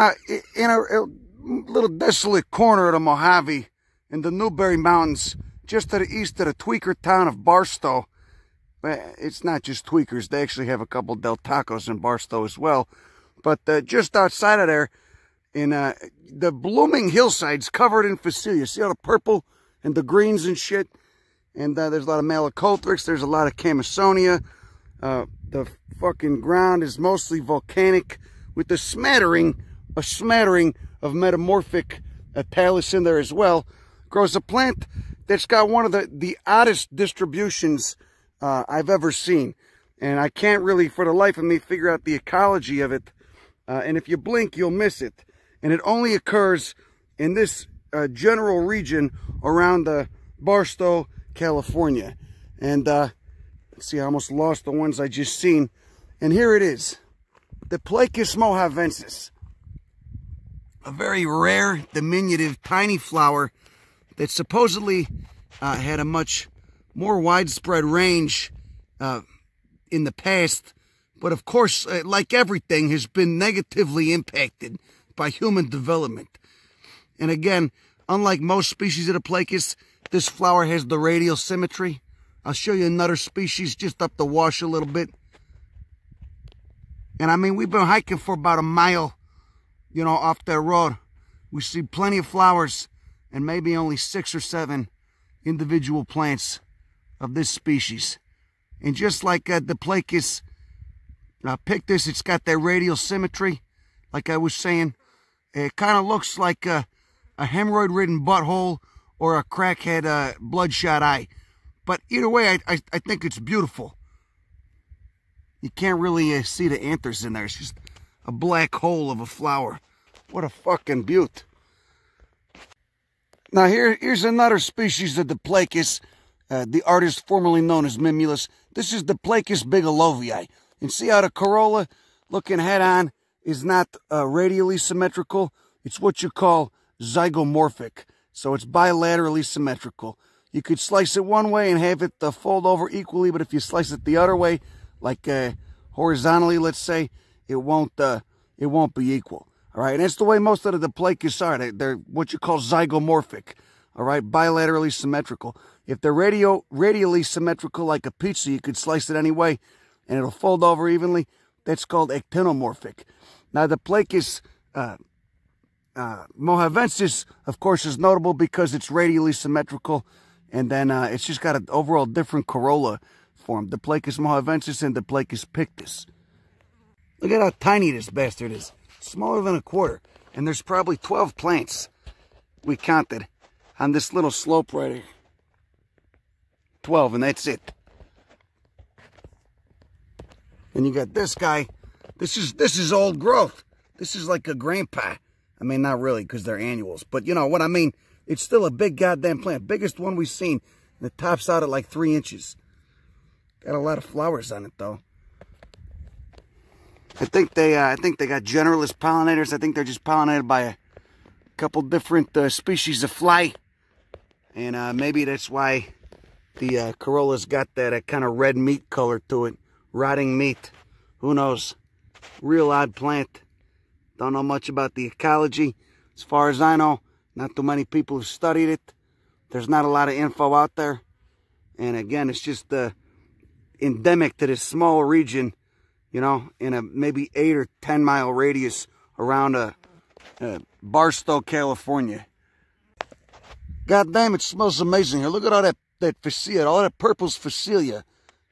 Uh, in a, a, little desolate corner of the Mojave in the Newberry Mountains, just to the east of the tweaker town of Barstow. But it's not just tweakers. They actually have a couple Del Tacos in Barstow as well. But uh, just outside of there, in uh, the blooming hillsides covered in Facilia. See all the purple and the greens and shit? And uh, there's a lot of Malacoltrix. There's a lot of Camisonia. Uh, the fucking ground is mostly volcanic with the smattering a smattering of metamorphic uh, talus in there as well. Grows a plant that's got one of the, the oddest distributions uh, I've ever seen. And I can't really, for the life of me, figure out the ecology of it. Uh, and if you blink, you'll miss it. And it only occurs in this uh, general region around the uh, Barstow, California. And uh, see, I almost lost the ones I just seen. And here it is, the Placus mohavensis a very rare, diminutive, tiny flower that supposedly uh, had a much more widespread range uh, in the past, but of course, uh, like everything, has been negatively impacted by human development. And again, unlike most species of the Placus, this flower has the radial symmetry. I'll show you another species just up the wash a little bit. And I mean, we've been hiking for about a mile you know, off that road. We see plenty of flowers and maybe only six or seven individual plants of this species. And just like uh, the Placus uh, pictus, it's got that radial symmetry, like I was saying. It kind of looks like a, a hemorrhoid-ridden butthole or a crackhead uh, bloodshot eye. But either way, I, I, I, think it's beautiful. You can't really uh, see the anthers in there. It's just a black hole of a flower. What a fucking beaut. Now here, here's another species of Diplacus, uh, the artist formerly known as Mimulus. This is Diplacus bigelovii. And see how the corolla looking head on is not uh, radially symmetrical? It's what you call zygomorphic. So it's bilaterally symmetrical. You could slice it one way and have it uh, fold over equally, but if you slice it the other way, like uh, horizontally, let's say, it won't uh, it won't be equal. All right, and that's the way most of the Diplecus are. They, they're what you call zygomorphic. All right, bilaterally symmetrical. If they're radio, radially symmetrical like a pizza, you could slice it any way, and it'll fold over evenly. That's called actinomorphic. Now the Placus uh, uh, mohavensis, of course, is notable because it's radially symmetrical, and then uh, it's just got an overall different corolla form. The Placus mohavensis and the Placus pictus. Look at how tiny this bastard is. Smaller than a quarter. And there's probably 12 plants we counted on this little slope right here. 12 and that's it. And you got this guy. This is this is old growth. This is like a grandpa. I mean, not really because they're annuals. But you know what I mean? It's still a big goddamn plant. Biggest one we've seen. The top's out at like three inches. Got a lot of flowers on it though. I think they uh, I think they got generalist pollinators. I think they're just pollinated by a couple different uh, species of fly, and uh, maybe that's why the uh, corolla's got that uh, kind of red meat color to it, rotting meat. Who knows? Real odd plant. Don't know much about the ecology. As far as I know, not too many people have studied it. There's not a lot of info out there. And again, it's just uh, endemic to this small region you know, in a maybe eight or 10 mile radius around a, a Barstow, California. God damn, it smells amazing here. Look at all that, that Facilia, all that purple's Facilia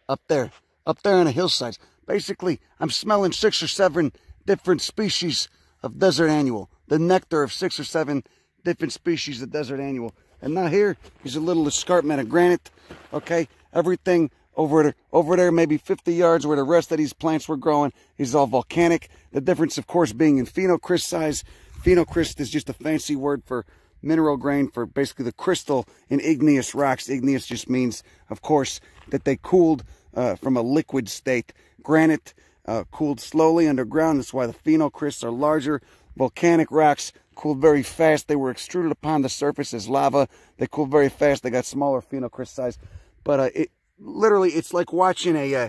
up there, up there on the hillsides. Basically, I'm smelling six or seven different species of desert annual, the nectar of six or seven different species of desert annual. And now here is a little escarpment of granite, okay? Everything over over there maybe 50 yards where the rest of these plants were growing is all volcanic the difference of course being in phenocryst size. phenocryst is just a fancy word for mineral grain for basically the crystal in igneous rocks igneous just means of course that they cooled uh, from a liquid state granite uh, cooled slowly underground that's why the phenocrysts are larger volcanic rocks cooled very fast they were extruded upon the surface as lava they cooled very fast they got smaller phenocryst size but uh, it literally, it's like watching a, uh,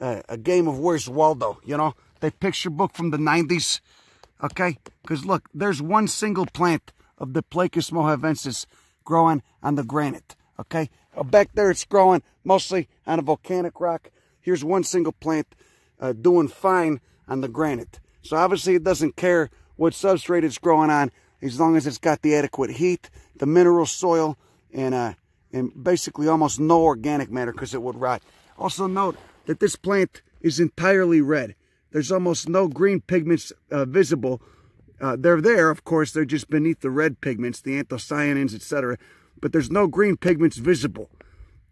a, a game of Where's Waldo, you know? the picture book from the 90s, okay? Because look, there's one single plant of the Placus mohavensis growing on the granite, okay? Uh, back there, it's growing mostly on a volcanic rock. Here's one single plant uh, doing fine on the granite. So obviously it doesn't care what substrate it's growing on as long as it's got the adequate heat, the mineral soil, and uh, and basically almost no organic matter because it would rot. Also note that this plant is entirely red. There's almost no green pigments uh, visible. Uh, they're there, of course, they're just beneath the red pigments, the anthocyanins, etc. But there's no green pigments visible,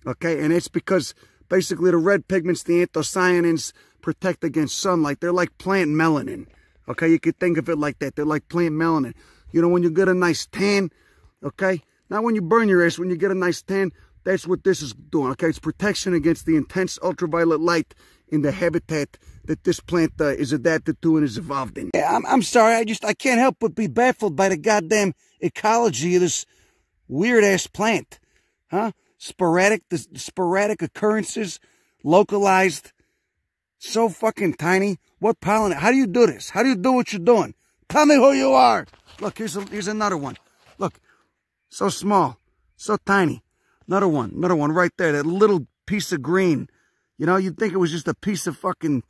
okay? And it's because basically the red pigments, the anthocyanins, protect against sunlight. They're like plant melanin, okay? You could think of it like that. They're like plant melanin. You know, when you get a nice tan, okay? Now, when you burn your ass, when you get a nice tan, that's what this is doing, okay? It's protection against the intense ultraviolet light in the habitat that this plant uh, is adapted to and is evolved in. Yeah, I'm, I'm sorry, I just, I can't help but be baffled by the goddamn ecology of this weird-ass plant, huh? Sporadic, the, the sporadic occurrences, localized, so fucking tiny. What pollen, how do you do this? How do you do what you're doing? Tell me who you are. Look, here's, a, here's another one. Look, so small, so tiny. Another one, another one right there, that little piece of green. You know, you'd think it was just a piece of fucking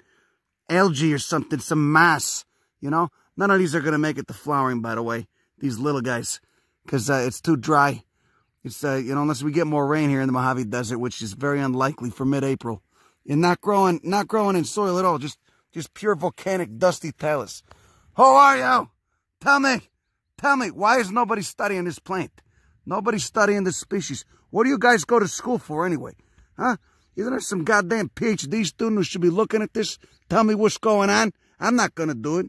algae or something, some mass, you know? None of these are going to make it to flowering, by the way, these little guys, because uh, it's too dry. It's, uh, you know, unless we get more rain here in the Mojave Desert, which is very unlikely for mid-April. And not growing, not growing in soil at all, just, just pure volcanic dusty talus. Who are you? Tell me, tell me, why is nobody studying this plant? Nobody's studying this species. What do you guys go to school for anyway? Huh? Isn't there some goddamn PhD student who should be looking at this? Tell me what's going on? I'm not going to do it.